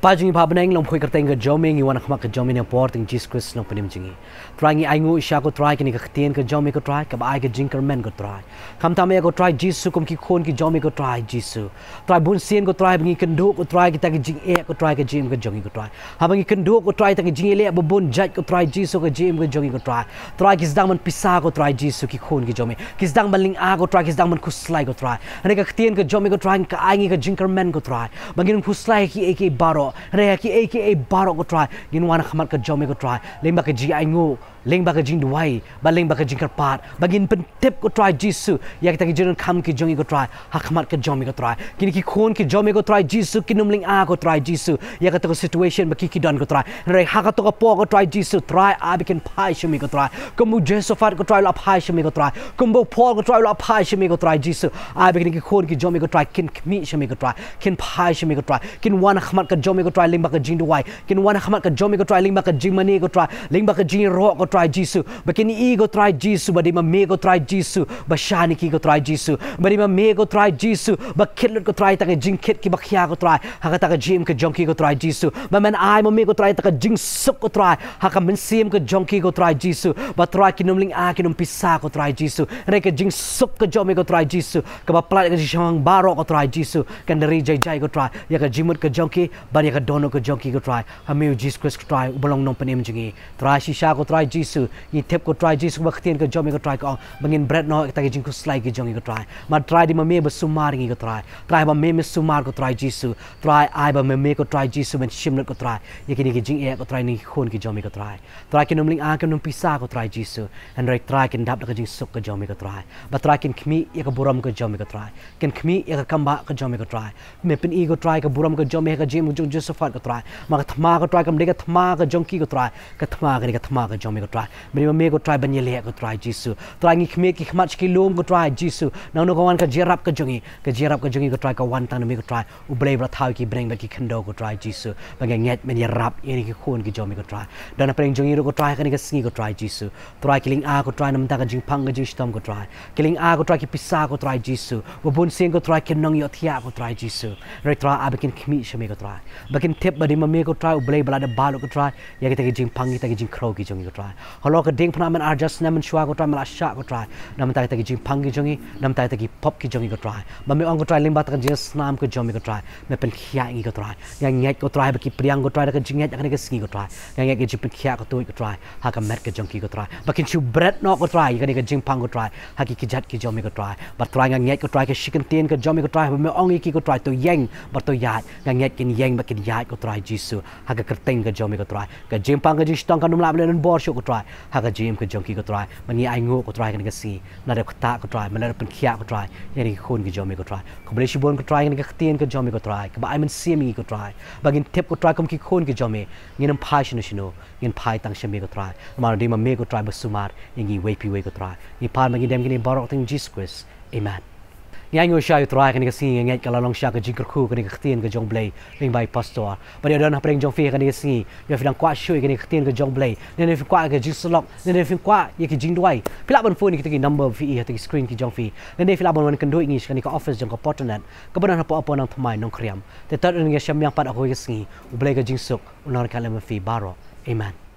Pajungi pa beneng lom khoi kerteng ga jomeng iwan khmak ga jomeng port ing Jesus Christ lom pinim jingi. Trangi aingu sha ko try kini ga khtien ga jomeng ko try ka ba ga jinker men ko try. Kham ta me ko try Jesus kum ki khon ki jomeng ko try Jesus. Try bun sien ko try bingi kendo ko try ki ta ga jing e ko try ga jim ga jongi ko try. Ha bingi kendo ko try ta ga jing le ba bun jaj ko try Jesus ga jim ga jongi ko try. Try ki zdang man pisa ko try Jesus ki khon ki jomeng. Ki zdang man ling a ko try ki zdang man kuslai ko try. Ane ga khtien ga jomeng ko try ka aingi ga jinker men ko try. Bangin kuslai ki ek e baro rea ki aka barok ko try ginwana khamat ka jome ko try lemba ka ji ai ngo leng ba ka jing duai ba leng ba ka jing karpat bagin pen tip ko try jisu ya kita ki jin kham ki jongi ko try hakmat ka jomi ko try kini ki khon ki jomi ko try jisu kinum ling a ko try jisu ya ka ko situation ba ki ki don ko try re ha ka to ko po ko try jisu try a bi kin pai shumi ko try jesu far ko try la pai shumi ko try kumbo po ko try la pai shumi ko try jisu a bi kin ki khon ki jomi ko try kin khmi shumi ko try kin pai shumi ko try kin wan hakmat ka jomi ko try leng ba ka jing duai kin wan hakmat ka jomi ko try leng ba ka jing mani ko try leng ba ka jing ro ko try Jesus. Bakini ego try Jesus. Badi ma mego try Jesus. Bashani ki go try Jesus. Badi ma mego try Jesus. Bakilut go try taka jing kit ki bakhia go try. Haka taka jim ke junkie go try Jesus. Ba man ai ma mego try taka jing suk go try. Haka men siem ke junkie go try Jesus. Ba try kinum ling a kinum pisa go try Jesus. Reka jing suk ke jomi go try Jesus. Ka ba plat ke jishang baro go try Jesus. Kan dari jai jai go try. Ya ka jimut ke junkie. Ba ya ka dono ke junkie go try. Hamiu Jesus Christ go try. Ubalong nong penim jingi. Try shisha go try Jesus. jisu i tep ko try jisu ba khtin ko jomi ko try ko bangin bread no ta ki jingku slide ki jong ko try ma try di ma me ba sumar ngi ko try try ba me me sumar ko try jisu try ai ba me me ko try jisu men shimlet ko try ye ki ni ki jing e ko try ni khon ki jomi ko try try ki numling a ka num pisa ko try jisu and right try kin dap ko jing suk ko jomi ko try ba try kin khmi e ko buram ko jomi ko try kin khmi e ka kamba ko jomi ko try me pin e ko try ka buram ko jom e ka jim jong josephat ko try ma ka thma ko try ka de ka thma ka jong ki ko try ka thma ka ni ka thma ka jomi ko try meri mame ko try banye le ko try jisu try ngi khme ki khmach ki long ko try jisu na no kawan ka jerap kajungi, jungi ka jerap ka jungi ko try ka wan tan me ko try u blay bra thau ki bring ba ki khando try jisu ba nge nget rap ini ki khun ki jomi ko try dan apreng jungi ro ko try ka ni ka singi ko try jisu try killing a ko try nam ta ka jing phang ka jing stom ko try killing a ko try ki pisa ko try jisu wo sing ko try ki nong yo thia ko try jisu re try abekin khmi shme ko try ba tip ba di mame ko try u blay bra da balo ko try ya ki ta ki jing phang ki ta ki try holo ka ding phana an arjas just an shwa ko try mala sha ko try nam ta ta ki jing phang ki jongi nam ta ta ki pop ki jongi ko try ma me ong ko ling ba ta jis nam ko jomi ko try me pen khia ngi ko try ya ngi ko try ba ki priang ko try ka jing ya ka ngi ko try ya ngi ki jing khia ko tu ko try ha ka mer ka jongi ko try ba kin chu bread no ko try ka ngi ka jing phang ko try ha ki ki jat ki jomi ko try ba tra ngi ko try ka chicken tin ka jomi ko try ba me ong ki ko try to yeng ba to yat ngi kin yeng ba kin yat ko try jisu ha ka kerteng ka jomi ko try ka jing phang ka jing stong ka num la ba len bor shu ko try ha ka jim ka jong ki ka try mani ai ngo ka try kan ka si na da ta ka try man da pen khia ka try ne ni khon ki jom ka try ko bale shi bon ka try kan ka tien ka jom ka try ba ai man si mi ka try ba gin tip ka try kom ki khon ki jom e ngin am phai shino shino ngin phai tang shami ka try ma de ma me ka try ba sumar ngi wei pi wei ka try ni par ma gi dem gi ni barok tang jesus christ amen ngayon siya yung trahe kanika si ngayon ka lalong siya ka jinker ku kanika khtin ka jong blay ling bay pastor but yun na pareng jong fi kanika si yun fi dang kwa shui kanika khtin ka jong blay nene fi kwa ka jing salok nene fi kwa ye ki duay pila phone kita ki number fi i hati screen ki jong fi nene fi laban wan kan doi ngish kanika office jong ka potonet ka banan hapo apo nang thamay nong kriyam te tat nge siya miyang pat ako kanika si u ka jing suk unar ka fi baro amen